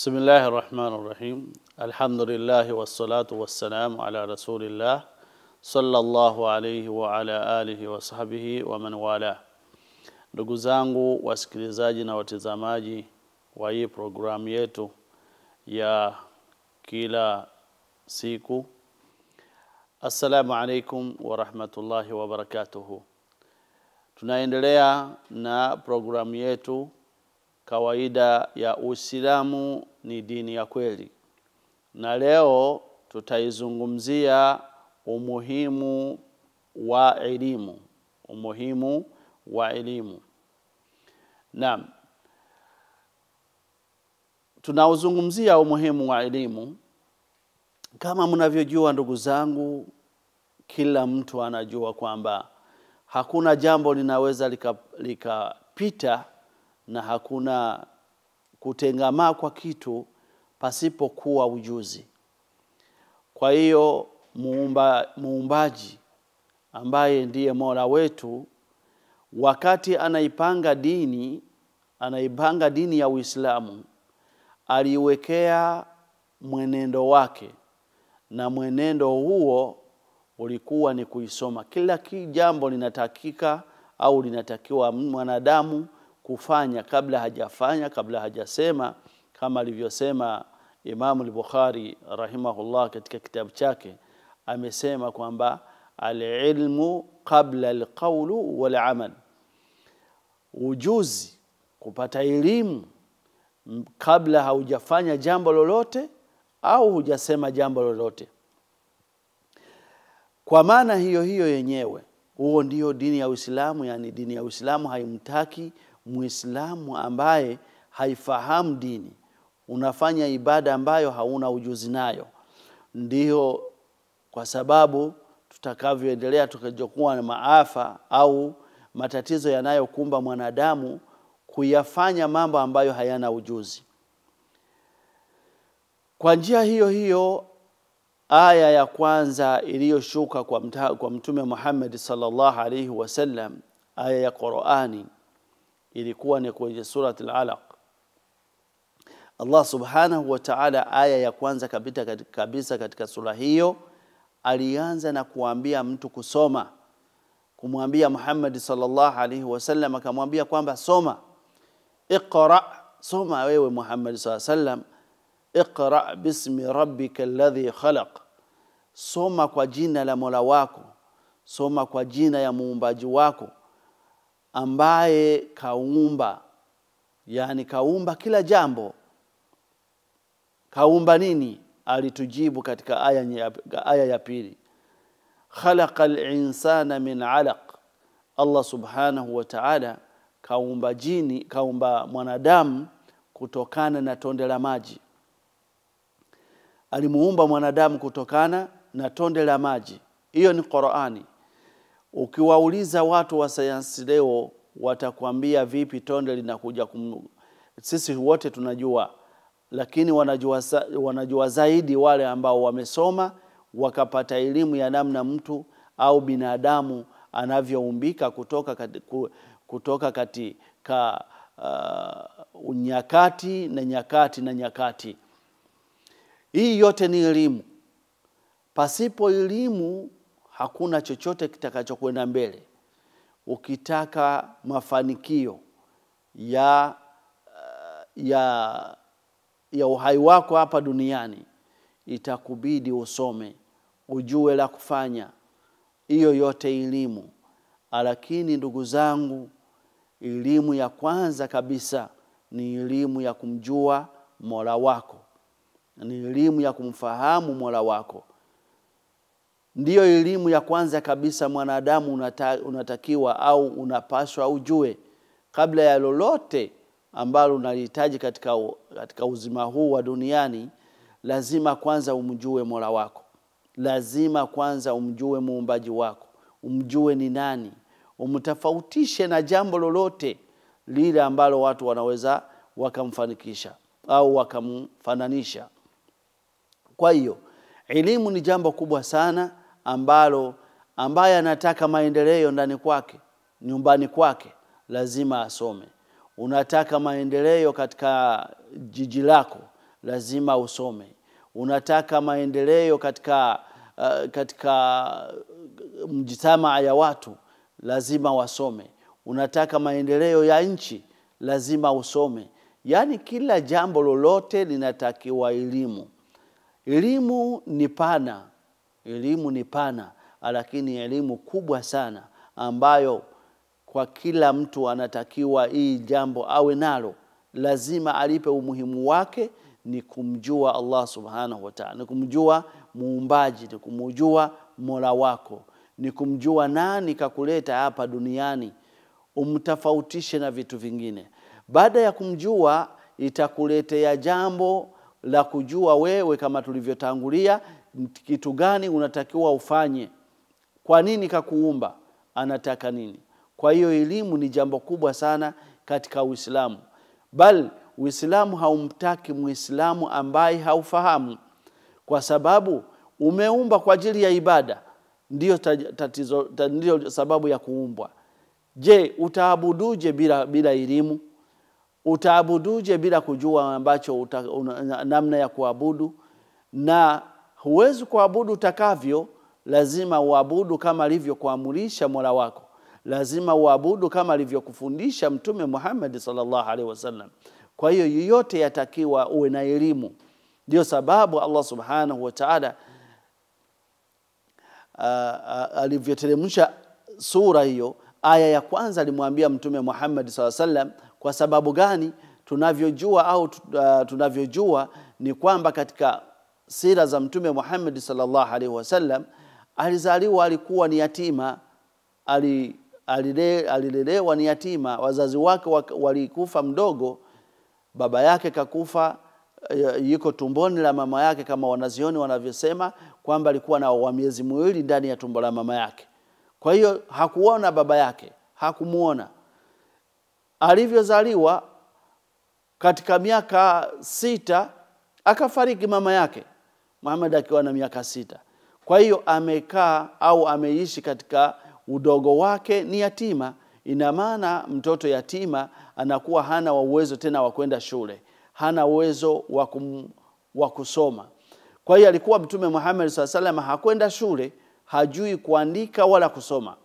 بسم الله الرحمن الرحيم الحمد لله والصلاة والسلام على رسول الله صلى الله عليه وعلى آله وصحبه ومن والاه ndugu zangu wasikilizaji na watizamaji wa hii programu yetu ya kila siku assalamu alaikum warahmatullahi wabarakatuhu tunaendelea na programu yetu Kawaida ya Uislamu ni dini ya kweli, na leo tutaizungumzia umuhimu wa elimu, umuhimu wa elimu. Naam, tunaozungumzia umuhimu wa elimu, kama mnavyojua ndugu zangu, kila mtu anajua kwamba hakuna jambo linaweza likapita lika na hakuna kutengamaa kwa kitu pasipokuwa ujuzi. Kwa hiyo muumba, muumbaji ambaye ndiye Mola wetu, wakati anaipanga dini, anaipanga dini ya Uislamu, aliwekea mwenendo wake, na mwenendo huo ulikuwa ni kuisoma. Kila jambo linatakika au linatakiwa mwanadamu kufanya kabla hajafanya, kabla hajasema, kama alivyosema Imamu al-Bukhari rahimahullah katika kitabu chake, amesema kwamba alilmu qabla alqaulu walamal, ujuzi kupata elimu kabla haujafanya jambo lolote au hujasema jambo lolote. Kwa maana hiyo hiyo yenyewe, huo ndio dini ya Uislamu. Yani dini ya Uislamu haimtaki Muislamu ambaye haifahamu dini, unafanya ibada ambayo hauna ujuzi nayo. Ndiyo kwa sababu tutakavyoendelea tukajokuwa na maafa au matatizo yanayokumba mwanadamu kuyafanya mambo ambayo hayana ujuzi. Kwa njia hiyo hiyo, aya ya kwanza iliyoshuka kwa, kwa Mtume Muhammad sallallahu alaihi wasallam, aya ya Qur'ani ilikuwa ni kwenye surati al-Alaq. Allah subhanahu wa ta'ala, aya ya kwanza kabisa, kabisa katika sura hiyo alianza na kuambia mtu kusoma, kumwambia Muhammad sallallahu alaihi wasallam, akamwambia kwamba soma, iqra, soma wewe Muhammad sallallahu alaihi wasallam, iqra bismi rabbika alladhi khalaq, soma kwa jina la mola wako, soma kwa jina ya muumbaji wako ambaye kaumba, yani kaumba kila jambo. Kaumba nini? Alitujibu katika aya, aya ya pili, khalaqa linsana min alaq. Allah subhanahu wa ta'ala kaumba jini, kaumba mwanadamu kutokana na tonde la maji. Alimuumba mwanadamu kutokana na tonde la maji. Hiyo ni Qur'ani. Ukiwauliza watu wa sayansi leo, watakwambia vipi tonde linakuja kum... Sisi wote tunajua, lakini wanajua, wanajua zaidi wale ambao wamesoma wakapata elimu ya namna mtu au binadamu anavyoumbika kutoka kati, kutoka katika uh, nyakati na nyakati na nyakati. Hii yote ni elimu. Pasipo elimu hakuna chochote kitakachokwenda mbele. Ukitaka mafanikio ya, uh, ya, ya uhai wako hapa duniani, itakubidi usome, ujue la kufanya. Hiyo yote elimu. Lakini ndugu zangu, elimu ya kwanza kabisa ni elimu ya kumjua Mola wako, ni elimu ya kumfahamu Mola wako. Ndiyo elimu ya kwanza kabisa mwanadamu unata, unatakiwa au unapaswa ujue kabla ya lolote ambalo unalihitaji katika, katika uzima huu wa duniani. Lazima kwanza umjue Mola wako, lazima kwanza umjue muumbaji wako, umjue ni nani, umtofautishe na jambo lolote lile ambalo watu wanaweza wakamfanikisha au wakamfananisha. Kwa hiyo elimu ni jambo kubwa sana ambalo ambaye anataka maendeleo ndani kwake nyumbani kwake lazima asome. Unataka maendeleo katika jiji lako lazima usome. Unataka maendeleo katika, uh, katika mjitamaa ya watu lazima wasome. Unataka maendeleo ya nchi lazima usome. Yaani kila jambo lolote linatakiwa elimu. Elimu ni pana Elimu ni pana, lakini elimu kubwa sana ambayo kwa kila mtu anatakiwa hii jambo awe nalo, lazima alipe umuhimu wake, ni kumjua Allah subhanahu wa ta'ala, ni kumjua muumbaji, ni kumjua mola wako, ni kumjua nani kakuleta hapa duniani, umtofautishe na vitu vingine. Baada ya kumjua, itakuletea jambo la kujua wewe, kama tulivyotangulia kitu gani unatakiwa ufanye, kwa nini kakuumba, anataka nini. Kwa hiyo elimu ni jambo kubwa sana katika Uislamu, bali Uislamu haumtaki Muislamu ambaye haufahamu, kwa sababu umeumba kwa ajili ya ibada, ndiyo, tatizo, ndiyo sababu ya kuumbwa. Je, utaabuduje bila, bila elimu? Utaabuduje bila kujua ambacho uta, una, namna ya kuabudu na huwezi kuabudu utakavyo, lazima uabudu kama alivyokuamurisha Mola wako, lazima uabudu kama alivyokufundisha Mtume Muhammad sallallahu alaihi wasallam. Kwa hiyo yoyote yatakiwa uwe na elimu. Ndio sababu Allah subhanahu wa taala alivyoteremsha sura hiyo, aya ya kwanza alimwambia Mtume Muhammad sallallahu alaihi wasallam. Kwa sababu gani? Tunavyojua au tunavyojua ni kwamba katika sira za Mtume Muhammad sallallahu alaihi wasallam, alizaliwa alikuwa ni yatima, alilelewa ni yatima. Wazazi wake walikufa mdogo, baba yake kakufa eh, yuko tumboni la mama yake, kama wanazioni wanavyosema kwamba alikuwa na wa miezi miwili ndani ya tumbo la mama yake. Kwa hiyo hakuona baba yake, hakumuona. Alivyozaliwa katika miaka sita akafariki mama yake. Muhammad akiwa na miaka sita. Kwa hiyo amekaa au ameishi katika udogo wake ni yatima. Ina maana mtoto yatima anakuwa hana wa uwezo tena wa kwenda shule, hana uwezo wa kusoma. Kwa hiyo alikuwa Mtume Muhammad swalla hakwenda shule, hajui kuandika wala kusoma.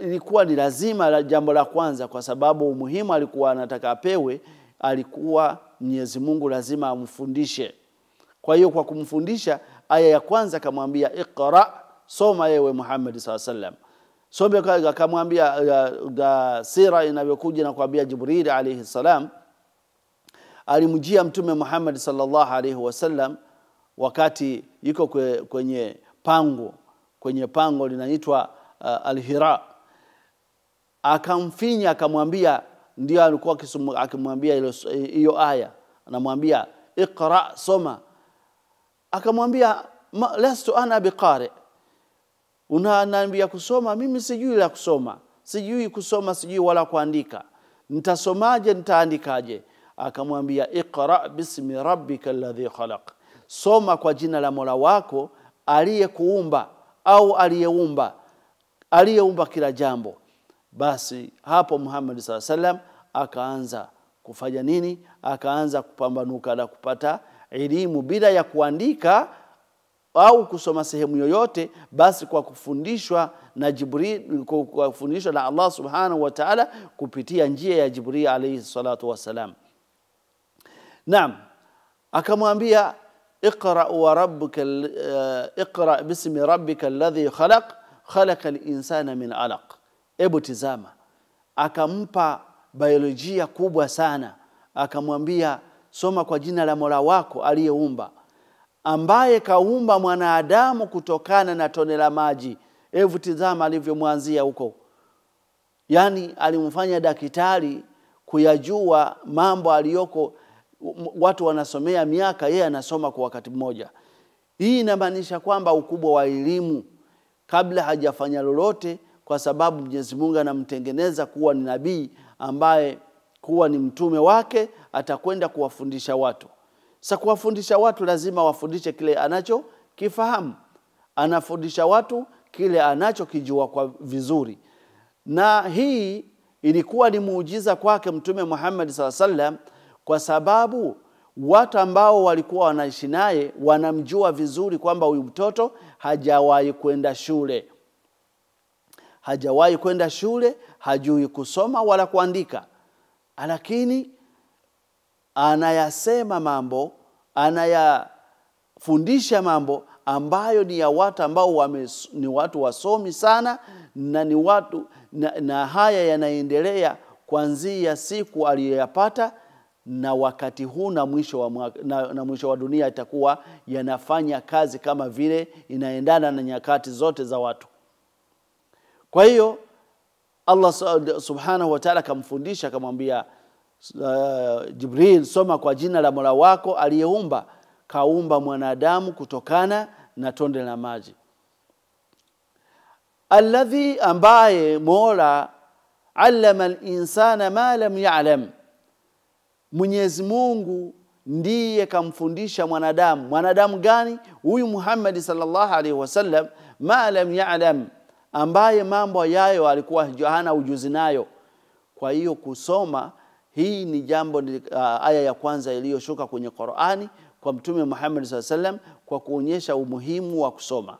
Ilikuwa ni lazima la jambo la kwanza, kwa sababu umuhimu alikuwa anataka apewe, alikuwa Mwenyezi Mungu lazima amfundishe. Kwa hiyo kwa kumfundisha, aya ya kwanza akamwambia iqra, soma yewe Muhammad saa sallam sobe akamwambia sira inavyokuja na kuambia Jibril alaihi salam alimjia Mtume Muhammad sallallahu alaihi wasallam wakati yuko kwenye pango kwenye pango linaitwa uh, Alhira, akamfinya akamwambia, ndio alikuwa akimwambia hiyo aya, anamwambia iqra, soma akamwambia lastu ana biqari unaniambia kusoma mimi sijui la kusoma sijui kusoma sijui wala kuandika nitasomaje nitaandikaje akamwambia iqra bismi rabbika alladhi khalaq soma kwa jina la Mola wako aliyekuumba au aliyeumba aliyeumba kila jambo basi hapo Muhammad sallallahu alaihi wasallam akaanza kufanya nini akaanza kupambanuka na kupata elimu bila ya kuandika au kusoma sehemu yoyote, basi kwa kufundishwa na Jibril, kwa kufundishwa na Allah subhanahu wa ta'ala kupitia njia ya Jibril alayhi salatu wassalam. Naam, akamwambia اقرأ وربك اقرأ باسم ربك الذي خلق خلق الإنسان من علق hebu tizama akampa biolojia kubwa sana akamwambia Soma kwa jina la Mola wako aliyeumba, ambaye kaumba mwanadamu kutokana na tone la maji. hevu tizama alivyomwanzia huko, yaani alimfanya daktari kuyajua mambo aliyoko. Watu wanasomea miaka, yeye anasoma kwa wakati mmoja. Hii inamaanisha kwamba ukubwa wa elimu kabla hajafanya lolote, kwa sababu Mwenyezi Mungu anamtengeneza kuwa ni nabii ambaye kuwa ni mtume wake, atakwenda kuwafundisha watu. Sasa kuwafundisha watu, lazima wafundishe kile anachokifahamu. Anafundisha watu kile anachokijua kwa vizuri, na hii ilikuwa ni muujiza kwake Mtume Muhammad saw sallam, kwa sababu watu ambao walikuwa wanaishi naye wanamjua vizuri kwamba huyu mtoto hajawahi kwenda shule, hajawahi kwenda shule, hajui kusoma wala kuandika lakini anayasema mambo anayafundisha mambo ambayo ni ya watu ambao wame, ni watu wasomi sana na ni watu na, na haya yanaendelea kuanzia siku aliyoyapata na wakati huu na mwisho wa, mwaka, na, na mwisho wa dunia itakuwa yanafanya kazi kama vile inaendana na nyakati zote za watu. Kwa hiyo Allah subhanahu wa ta'ala akamfundisha akamwambia uh, Jibril, soma kwa jina la Mola wako aliyeumba, kaumba mwanadamu kutokana na tonde la maji, alladhi, ambaye Mola allama linsana ma lam yalam, Mwenyezi Mungu ndiye kamfundisha mwanadamu. Mwanadamu gani huyu? Muhammadi sallallahu alaihi wasallam, ma lam yalam ambaye mambo yayo alikuwa hana ujuzi nayo. Kwa hiyo kusoma hii ni jambo uh, aya ya kwanza iliyoshuka kwenye Qur'ani kwa Mtume Muhammad SAW kwa kuonyesha umuhimu wa kusoma.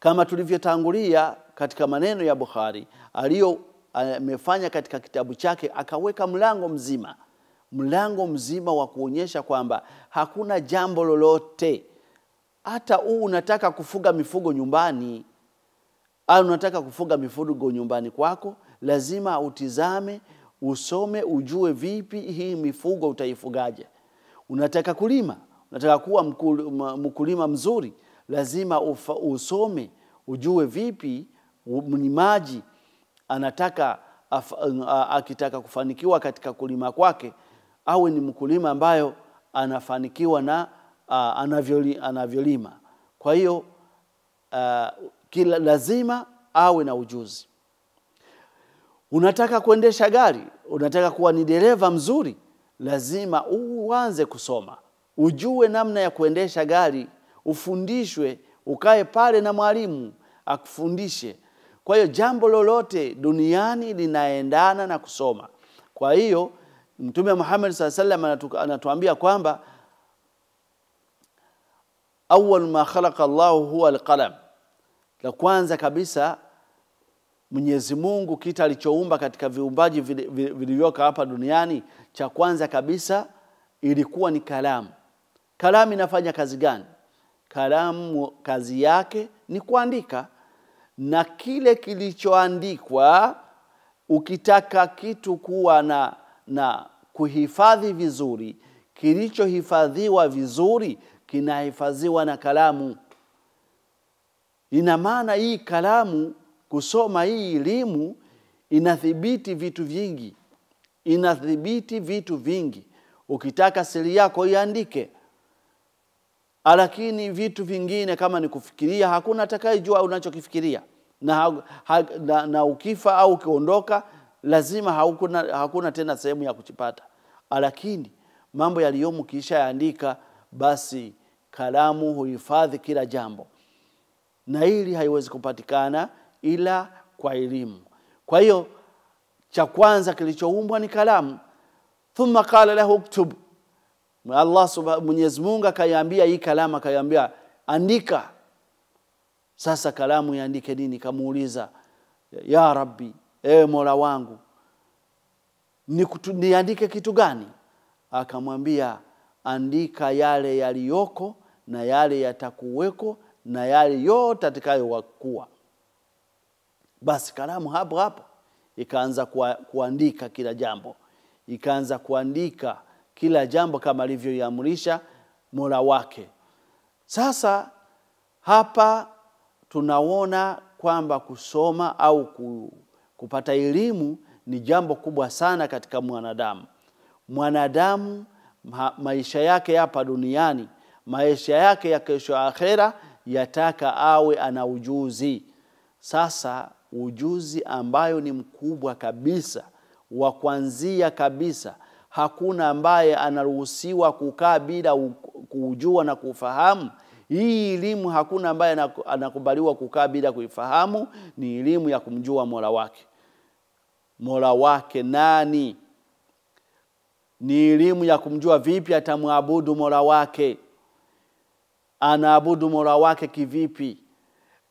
Kama tulivyotangulia katika maneno ya Bukhari aliyo uh, amefanya katika kitabu chake, akaweka mlango mzima, mlango mzima wa kuonyesha kwamba hakuna jambo lolote, hata huu unataka kufuga mifugo nyumbani au unataka kufuga mifugo nyumbani kwako, lazima utizame, usome, ujue vipi hii mifugo utaifugaje. Unataka kulima, unataka kuwa mkulima mzuri, lazima ufa, usome, ujue vipi mlimaji anataka af, akitaka kufanikiwa katika kulima kwake awe ni mkulima ambayo anafanikiwa na anavyolima. Kwa hiyo kila lazima awe na ujuzi. Unataka kuendesha gari, unataka kuwa ni dereva mzuri, lazima uanze kusoma, ujue namna ya kuendesha gari, ufundishwe, ukae pale na mwalimu akufundishe. Kwa hiyo jambo lolote duniani linaendana na kusoma. Kwa hiyo Mtume Muhammad saa salam anatuambia kwamba awal ma khalaqa Allahu huwa alqalam, la kwanza kabisa, Mwenyezi Mungu kita alichoumba katika viumbaji vilivyoko hapa duniani, cha kwanza kabisa ilikuwa ni kalamu. Kalamu inafanya kazi gani? Kalamu kazi yake ni kuandika, na kile kilichoandikwa, ukitaka kitu kuwa na, na kuhifadhi vizuri, kilichohifadhiwa vizuri kinahifadhiwa na kalamu. Ina maana hii kalamu, kusoma hii elimu inathibiti vitu vingi, inathibiti vitu vingi. Ukitaka siri yako iandike, lakini vitu vingine kama ni kufikiria, hakuna atakayejua unachokifikiria na, ha, ha, na, na ukifa au ukiondoka lazima haukuna, hakuna tena sehemu ya kuchipata. Lakini mambo yaliyomo kisha yaandika, basi kalamu huhifadhi kila jambo na hili haiwezi kupatikana ila kwa elimu. Kwa hiyo cha kwanza kilichoumbwa ni kalamu, thumma qala lahu uktub. Allah Mwenyezi Mungu akaiambia hii kalamu, akaiambia andika. Sasa kalamu iandike nini? Kamuuliza, ya Rabbi, ewe Mola wangu, niandike kitu gani? Akamwambia, andika yale yaliyoko na yale yatakuweko na yale yote atakayowakuwa. Basi kalamu hapo hapo ikaanza kuandika kila jambo, ikaanza kuandika kila jambo kama alivyoiamrisha Mola wake. Sasa hapa tunaona kwamba kusoma au kupata elimu ni jambo kubwa sana katika mwanadamu. Mwanadamu maisha yake hapa duniani, maisha yake ya kesho akhera yataka awe ana ujuzi. Sasa ujuzi ambayo ni mkubwa kabisa wa kuanzia kabisa, hakuna ambaye anaruhusiwa kukaa bila kuujua na kuufahamu. Hii elimu hakuna ambaye anakubaliwa kukaa bila kuifahamu. Ni elimu ya kumjua Mola wake. Mola wake nani? Ni elimu ya kumjua vipi atamwabudu Mola wake anaabudu mola wake kivipi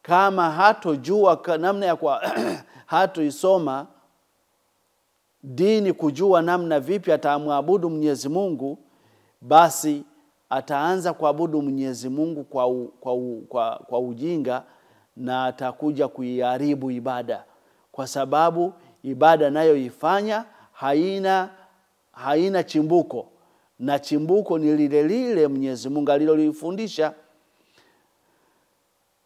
kama hatojua namna ya kwa hatoisoma dini kujua namna vipi atamwabudu mwenyezi mungu basi ataanza kuabudu mwenyezi mungu kwa, u, kwa, u, kwa, kwa ujinga na atakuja kuiharibu ibada kwa sababu ibada anayoifanya haina haina chimbuko na chimbuko ni lile lile mwenyezi mungu alilolifundisha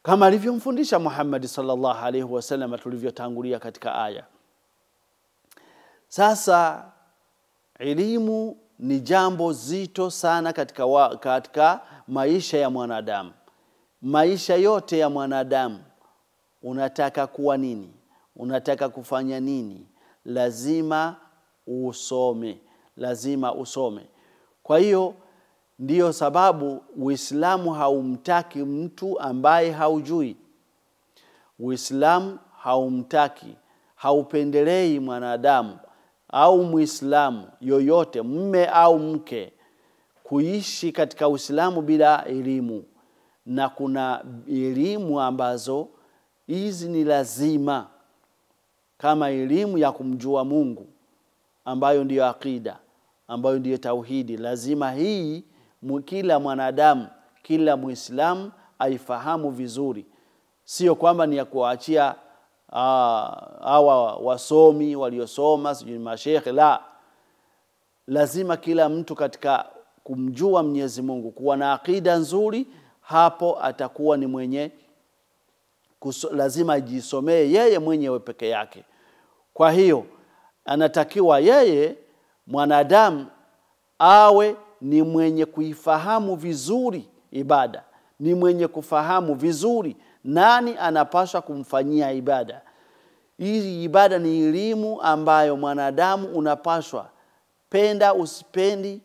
kama alivyomfundisha Muhammad sallallahu alaihi wasallam tulivyotangulia katika aya. Sasa elimu ni jambo zito sana katika, wa, katika maisha ya mwanadamu. Maisha yote ya mwanadamu, unataka kuwa nini, unataka kufanya nini, lazima usome, lazima usome. Kwa hiyo Ndiyo sababu Uislamu haumtaki mtu ambaye haujui. Uislamu haumtaki, haupendelei mwanadamu au mwislamu yoyote, mme au mke, kuishi katika Uislamu bila elimu. Na kuna elimu ambazo hizi ni lazima, kama elimu ya kumjua Mungu ambayo ndiyo aqida ambayo ndiyo tauhidi, lazima hii kila mwanadamu, kila Muislamu aifahamu vizuri, sio kwamba ni ya kuwaachia ah, hawa wasomi waliosoma, sijui mashekhe. La, lazima kila mtu katika kumjua Mwenyezi Mungu kuwa na akida nzuri, hapo atakuwa ni mwenye kuso, lazima ajisomee yeye mwenyewe peke yake. Kwa hiyo anatakiwa yeye mwanadamu awe ni mwenye kuifahamu vizuri ibada, ni mwenye kufahamu vizuri nani anapaswa kumfanyia ibada. Hii ibada ni elimu ambayo mwanadamu unapaswa penda usipendi,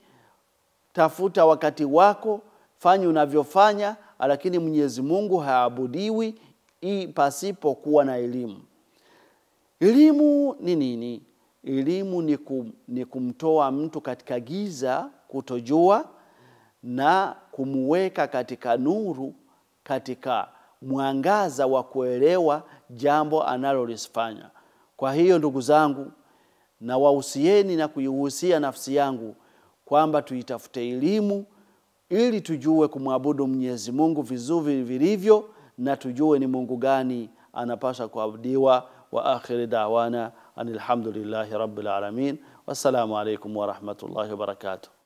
tafuta wakati wako, fanya unavyofanya, lakini Mwenyezi Mungu haabudiwi hii pasipo kuwa na elimu. Elimu ni nini? Elimu ni, kum, ni kumtoa mtu katika giza kutojua na kumuweka katika nuru, katika mwangaza wa kuelewa jambo analolisifanya. Kwa hiyo ndugu zangu, na wahusieni na kuihusia nafsi yangu kwamba tuitafute elimu ili tujue kumwabudu Mwenyezi Mungu vizuri vilivyo, na tujue ni Mungu gani anapaswa kuabudiwa. Wa akhiri dawana anilhamdulillahi rabbil alamin. Wassalamu alaikum warahmatullahi wabarakatuh.